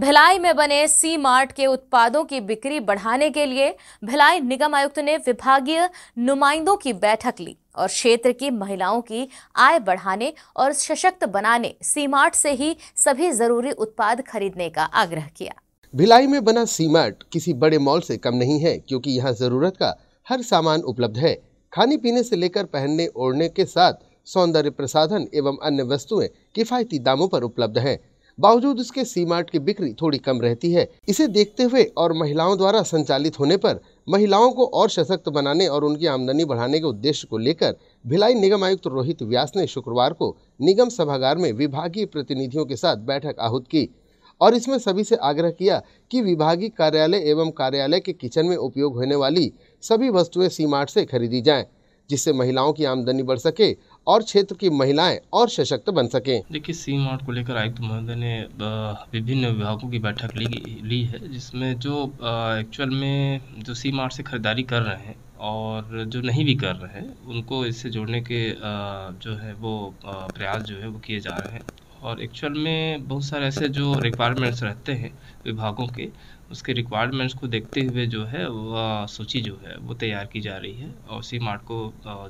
भिलाई में बने सी मार्ट के उत्पादों की बिक्री बढ़ाने के लिए भिलाई निगम आयुक्त ने विभागीय नुमाइंदों की बैठक ली और क्षेत्र की महिलाओं की आय बढ़ाने और सशक्त बनाने सी मार्ट से ही सभी जरूरी उत्पाद खरीदने का आग्रह किया भिलाई में बना सी मार्ट किसी बड़े मॉल से कम नहीं है क्योंकि यहाँ जरूरत का हर सामान उपलब्ध है खाने पीने से लेकर पहनने ओढ़ने के साथ सौंदर्य प्रसाधन एवं अन्य वस्तुएं किफायती दामों पर उपलब्ध हैं बावजूद इसके सी मार्ट की बिक्री थोड़ी कम रहती है इसे देखते हुए और महिलाओं द्वारा संचालित होने पर महिलाओं को और सशक्त बनाने और उनकी आमदनी बढ़ाने के उद्देश्य को लेकर भिलाई निगम आयुक्त रोहित व्यास ने शुक्रवार को निगम सभागार में विभागीय प्रतिनिधियों के साथ बैठक आहूत की और इसमें सभी से आग्रह किया कि विभागीय कार्यालय एवं कार्यालय के किचन में उपयोग होने वाली सभी वस्तुएं सी मार्ट से खरीदी जाएं जिससे महिलाओं की आमदनी बढ़ सके और क्षेत्र की महिलाएं और सशक्त बन सके देखिए सी मार्ट को लेकर आयुक्त महोदय ने विभिन्न विभागों की बैठक ली ली है जिसमें जो एक्चुअल में जो सी मार्ट से खरीदारी कर रहे हैं और जो नहीं भी कर रहे हैं उनको इससे जोड़ने के जो है वो प्रयास जो है वो किए जा रहे हैं और एक्चुअल में बहुत सारे ऐसे जो रिक्वायरमेंट्स रहते हैं विभागों के उसके रिक्वायरमेंट्स को देखते हुए जो है वह सूची जो है वो तैयार की जा रही है और उसी मार्ट को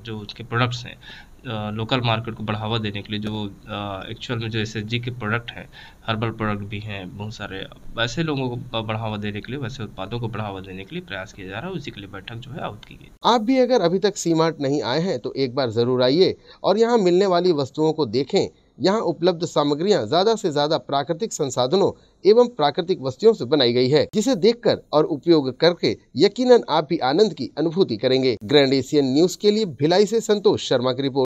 जो उसके प्रोडक्ट्स हैं लोकल मार्केट को बढ़ावा देने के लिए जो एक्चुअल में जो एस के प्रोडक्ट हैं हर्बल प्रोडक्ट भी हैं बहुत सारे वैसे लोगों को बढ़ावा देने के लिए वैसे उत्पादों को बढ़ावा देने के लिए प्रयास किया जा रहा है उसी के लिए बैठक जो है आउट की गई आप भी अगर अभी तक सी मार्ट नहीं आए हैं तो एक बार ज़रूर आइए और यहाँ मिलने वाली वस्तुओं को देखें यहाँ उपलब्ध सामग्रियाँ ज्यादा से ज्यादा प्राकृतिक संसाधनों एवं प्राकृतिक वस्तुओं से बनाई गई है जिसे देखकर और उपयोग करके यकीनन आप भी आनंद की अनुभूति करेंगे ग्रैंड एशियन न्यूज के लिए भिलाई से संतोष शर्मा की रिपोर्ट